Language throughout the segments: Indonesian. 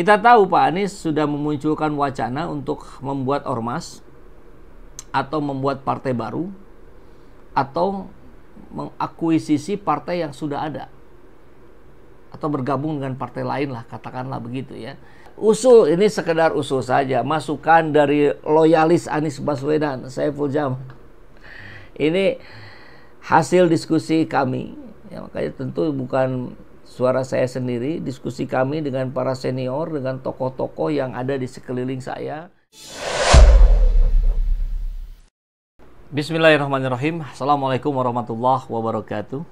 Kita tahu Pak Anies sudah memunculkan wacana untuk membuat ormas atau membuat partai baru atau mengakuisisi partai yang sudah ada atau bergabung dengan partai lain lah katakanlah begitu ya usul ini sekedar usul saja masukan dari loyalis Anies Baswedan Saiful Jam ini hasil diskusi kami ya makanya tentu bukan suara saya sendiri, diskusi kami dengan para senior, dengan tokoh-tokoh yang ada di sekeliling saya. Bismillahirrahmanirrahim. Assalamualaikum warahmatullahi wabarakatuh.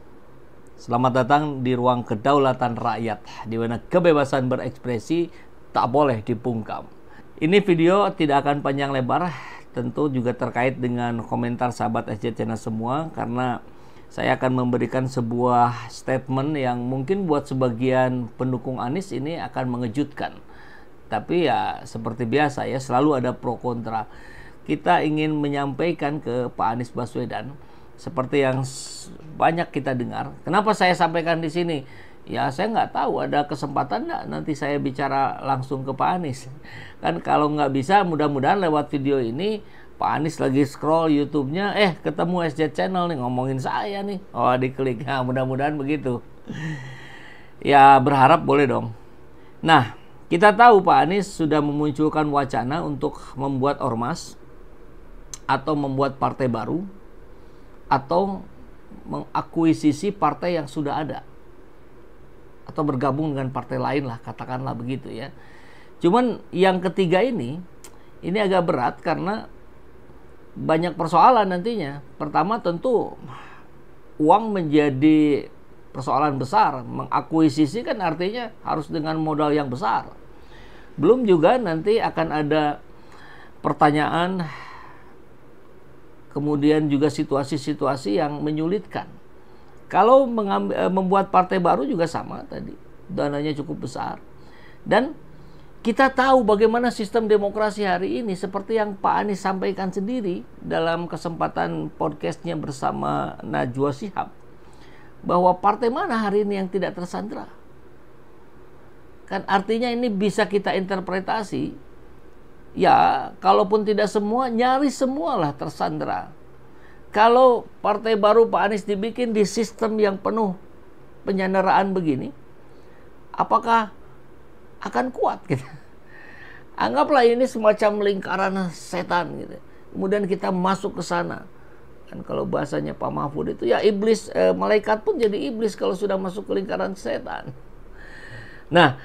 Selamat datang di ruang kedaulatan rakyat, di mana kebebasan berekspresi tak boleh dipungkam. Ini video tidak akan panjang lebar, tentu juga terkait dengan komentar sahabat SJ Channel semua, karena saya akan memberikan sebuah statement yang mungkin buat sebagian pendukung Anies ini akan mengejutkan. Tapi ya seperti biasa ya selalu ada pro kontra. Kita ingin menyampaikan ke Pak Anies Baswedan seperti yang banyak kita dengar. Kenapa saya sampaikan di sini? Ya saya nggak tahu ada kesempatan nggak nanti saya bicara langsung ke Pak Anies. Kan kalau nggak bisa mudah-mudahan lewat video ini Pak Anies lagi scroll YouTube-nya, eh ketemu SJ Channel nih ngomongin saya nih. Oh diklik, nah, mudah-mudahan begitu. ya berharap boleh dong. Nah kita tahu Pak Anies sudah memunculkan wacana untuk membuat ormas atau membuat partai baru atau mengakuisisi partai yang sudah ada atau bergabung dengan partai lain lah katakanlah begitu ya. Cuman yang ketiga ini ini agak berat karena banyak persoalan nantinya. Pertama tentu uang menjadi persoalan besar. Mengakuisisi kan artinya harus dengan modal yang besar. Belum juga nanti akan ada pertanyaan kemudian juga situasi-situasi yang menyulitkan. Kalau eh, membuat partai baru juga sama tadi, dananya cukup besar. Dan kita tahu bagaimana sistem demokrasi hari ini seperti yang Pak Anies sampaikan sendiri dalam kesempatan podcastnya bersama Najwa Sihab bahwa partai mana hari ini yang tidak tersandra kan artinya ini bisa kita interpretasi ya kalaupun tidak semua nyaris semualah tersandra kalau partai baru Pak Anies dibikin di sistem yang penuh penyanderaan begini apakah akan kuat gitu. Anggaplah ini semacam lingkaran setan gitu. Kemudian kita masuk ke sana. Kan kalau bahasanya Pak Mahfud itu ya iblis e, malaikat pun jadi iblis kalau sudah masuk ke lingkaran setan. Nah,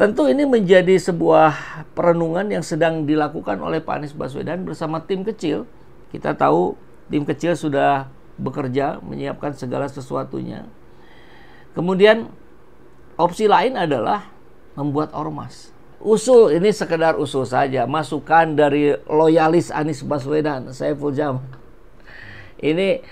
tentu ini menjadi sebuah perenungan yang sedang dilakukan oleh Pak Anies Baswedan bersama tim kecil. Kita tahu tim kecil sudah bekerja menyiapkan segala sesuatunya. Kemudian opsi lain adalah membuat ormas. Usul ini sekedar usul saja, masukan dari loyalis Anies Baswedan, Saiful Jam. Ini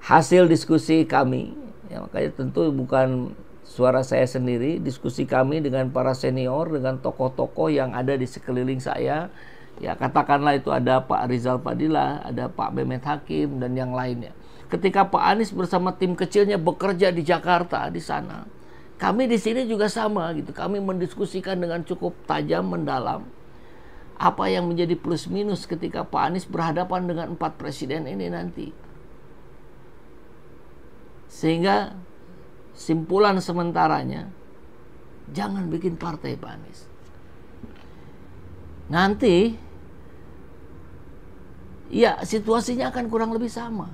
hasil diskusi kami, ya, makanya tentu bukan suara saya sendiri, diskusi kami dengan para senior, dengan tokoh-tokoh yang ada di sekeliling saya. Ya katakanlah itu ada Pak Rizal Padilla, ada Pak Bemet Hakim, dan yang lainnya. Ketika Pak Anies bersama tim kecilnya bekerja di Jakarta, di sana kami di sini juga sama gitu. Kami mendiskusikan dengan cukup tajam mendalam apa yang menjadi plus minus ketika Pak Anies berhadapan dengan empat presiden ini nanti. Sehingga simpulan sementaranya jangan bikin partai Pak Anies. Nanti ya situasinya akan kurang lebih sama.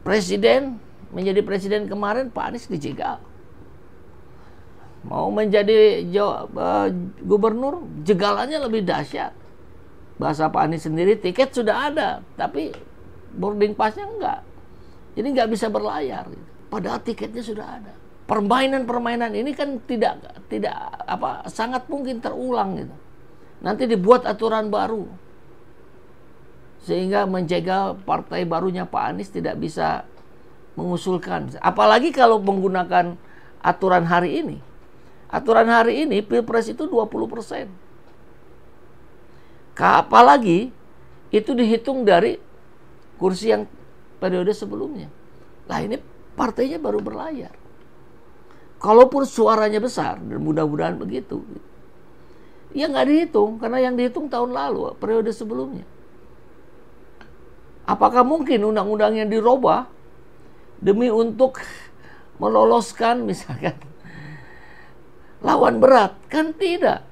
Presiden menjadi presiden kemarin Pak Anies dijegal. Mau menjadi eh, gubernur, jegalannya lebih dahsyat. Bahasa Pak Anies sendiri tiket sudah ada, tapi boarding passnya enggak. Jadi enggak bisa berlayar. Padahal tiketnya sudah ada. Permainan-permainan ini kan tidak tidak apa sangat mungkin terulang gitu. Nanti dibuat aturan baru sehingga menjaga partai barunya Pak Anies tidak bisa mengusulkan. Apalagi kalau menggunakan aturan hari ini. Aturan hari ini pilpres itu 20 persen. Apalagi itu dihitung dari kursi yang periode sebelumnya. Nah ini partainya baru berlayar. Kalaupun suaranya besar, dan mudah-mudahan begitu, ya nggak dihitung karena yang dihitung tahun lalu periode sebelumnya. Apakah mungkin undang-undang yang dirubah demi untuk meloloskan misalkan lawan berat kan tidak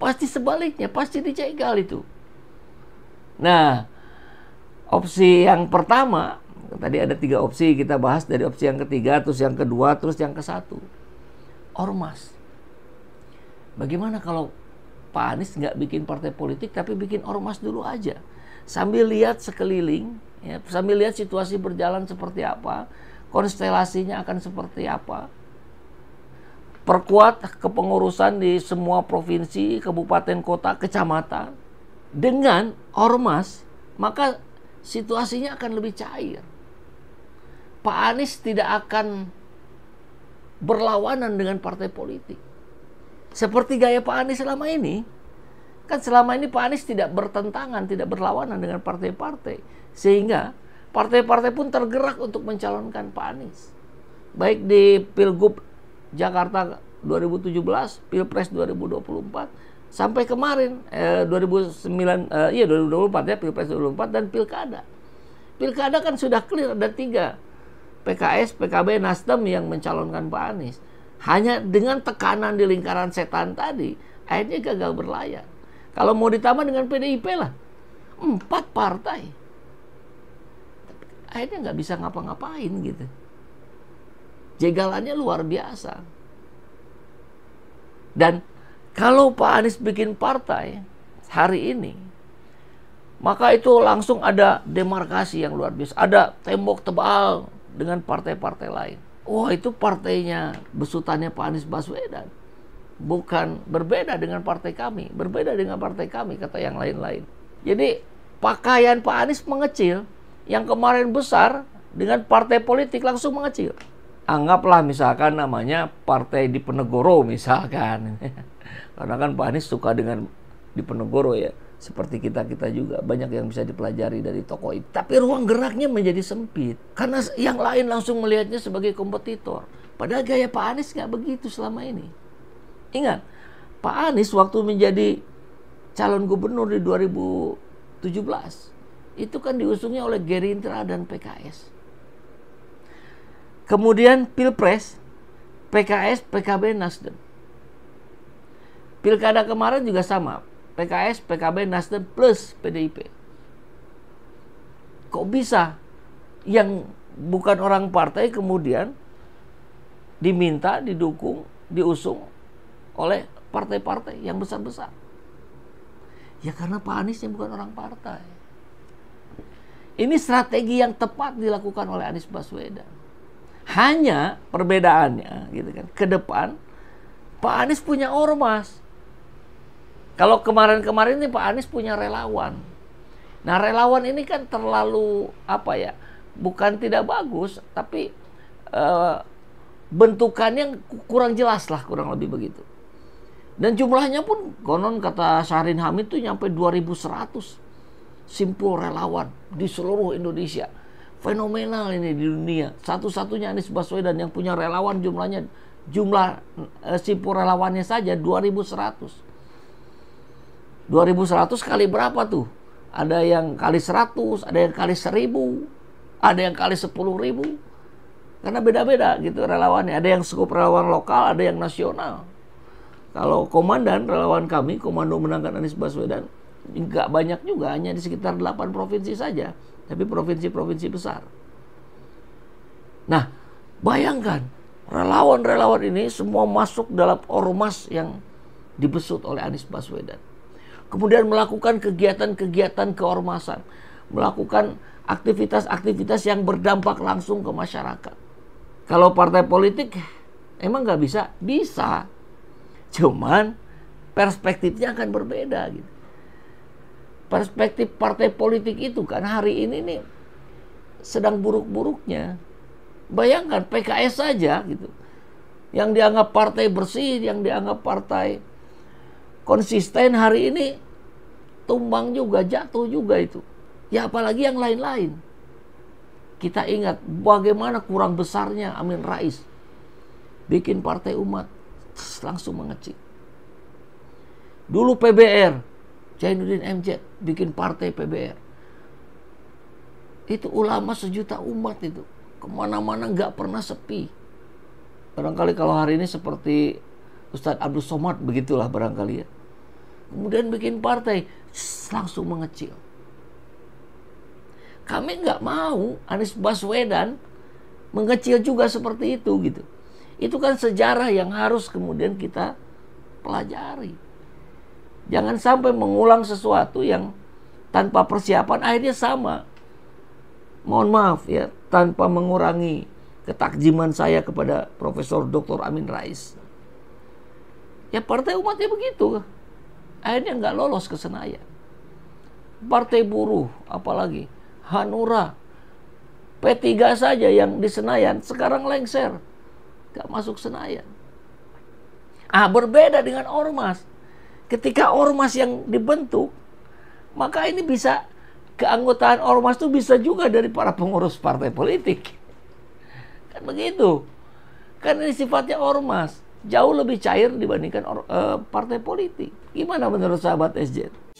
pasti sebaliknya pasti dicegal itu nah opsi yang pertama tadi ada tiga opsi kita bahas dari opsi yang ketiga terus yang kedua terus yang ke satu ormas bagaimana kalau Pak Anies nggak bikin partai politik tapi bikin ormas dulu aja sambil lihat sekeliling ya, sambil lihat situasi berjalan seperti apa, konstelasinya akan seperti apa. Perkuat kepengurusan di semua provinsi, kabupaten, kota, kecamatan dengan ormas, maka situasinya akan lebih cair. Pak Anies tidak akan berlawanan dengan partai politik. Seperti gaya Pak Anies selama ini, Kan selama ini Pak Anies tidak bertentangan, tidak berlawanan dengan partai-partai. Sehingga partai-partai pun tergerak untuk mencalonkan Pak Anies. Baik di Pilgub Jakarta 2017, Pilpres 2024, sampai kemarin eh, 2009 eh, iya 2024 ya Pilpres 2024 dan Pilkada. Pilkada kan sudah clear ada tiga PKS, PKB, Nasdem yang mencalonkan Pak Anies. Hanya dengan tekanan di lingkaran setan tadi, akhirnya gagal berlayar. Kalau mau ditambah dengan PDIP lah. Empat partai. Akhirnya nggak bisa ngapa-ngapain gitu. Jegalannya luar biasa. Dan kalau Pak Anies bikin partai hari ini, maka itu langsung ada demarkasi yang luar biasa. Ada tembok tebal dengan partai-partai lain. Wah oh, itu partainya besutannya Pak Anies Baswedan bukan berbeda dengan partai kami, berbeda dengan partai kami kata yang lain-lain. Jadi pakaian Pak Anies mengecil, yang kemarin besar dengan partai politik langsung mengecil. Anggaplah misalkan namanya partai di Penegoro misalkan. Karena kan Pak Anies suka dengan di Penegoro ya seperti kita kita juga banyak yang bisa dipelajari dari tokoh itu tapi ruang geraknya menjadi sempit karena yang lain langsung melihatnya sebagai kompetitor padahal gaya Pak Anies nggak begitu selama ini Ingat, Pak Anies waktu menjadi calon gubernur di 2017 itu kan diusungnya oleh Gerindra dan PKS. Kemudian Pilpres PKS, PKB, Nasdem. Pilkada kemarin juga sama, PKS, PKB, Nasdem plus PDIP. Kok bisa yang bukan orang partai kemudian diminta, didukung, diusung oleh partai-partai yang besar-besar. Ya karena Pak Anies ini bukan orang partai. Ini strategi yang tepat dilakukan oleh Anies Baswedan. Hanya perbedaannya gitu kan. Ke depan Pak Anies punya ormas. Kalau kemarin-kemarin ini Pak Anies punya relawan. Nah, relawan ini kan terlalu apa ya? Bukan tidak bagus, tapi e, bentukannya kurang jelas lah, kurang lebih begitu. Dan jumlahnya pun konon kata Syahrin Hamid itu nyampe 2100 simpul relawan di seluruh Indonesia. Fenomenal ini di dunia. Satu-satunya Anies Baswedan yang punya relawan jumlahnya jumlah e, simpul relawannya saja 2100. 2100 kali berapa tuh? Ada yang kali 100, ada yang kali 1000, ada yang kali 10.000. Karena beda-beda gitu relawannya. Ada yang skup relawan lokal, ada yang nasional. Kalau komandan relawan kami, komando menangkan Anies Baswedan, nggak banyak juga, hanya di sekitar 8 provinsi saja. Tapi provinsi-provinsi besar. Nah, bayangkan relawan-relawan ini semua masuk dalam ormas yang dibesut oleh Anies Baswedan. Kemudian melakukan kegiatan-kegiatan keormasan, melakukan aktivitas-aktivitas yang berdampak langsung ke masyarakat. Kalau partai politik emang nggak bisa? Bisa. Cuman perspektifnya akan berbeda gitu. Perspektif partai politik itu kan hari ini nih sedang buruk-buruknya. Bayangkan PKS saja gitu. Yang dianggap partai bersih, yang dianggap partai konsisten hari ini tumbang juga, jatuh juga itu. Ya apalagi yang lain-lain. Kita ingat bagaimana kurang besarnya Amin Rais bikin partai umat langsung mengecil. Dulu PBR, Jainuddin MZ bikin partai PBR. Itu ulama sejuta umat itu. Kemana-mana nggak pernah sepi. Barangkali kalau hari ini seperti Ustadz Abdul Somad begitulah barangkali ya. Kemudian bikin partai, langsung mengecil. Kami nggak mau Anies Baswedan mengecil juga seperti itu gitu. Itu kan sejarah yang harus kemudian kita pelajari. Jangan sampai mengulang sesuatu yang tanpa persiapan akhirnya sama. Mohon maaf ya, tanpa mengurangi ketakjiman saya kepada Profesor Dr. Amin Rais. Ya partai umatnya begitu. Akhirnya nggak lolos ke Senayan. Partai buruh apalagi, Hanura, P3 saja yang di Senayan sekarang lengser. Gak masuk Senayan. Ah, berbeda dengan ormas. Ketika ormas yang dibentuk, maka ini bisa keanggotaan ormas itu bisa juga dari para pengurus partai politik. Kan begitu. Kan ini sifatnya ormas, jauh lebih cair dibandingkan or, uh, partai politik. Gimana menurut sahabat SJ?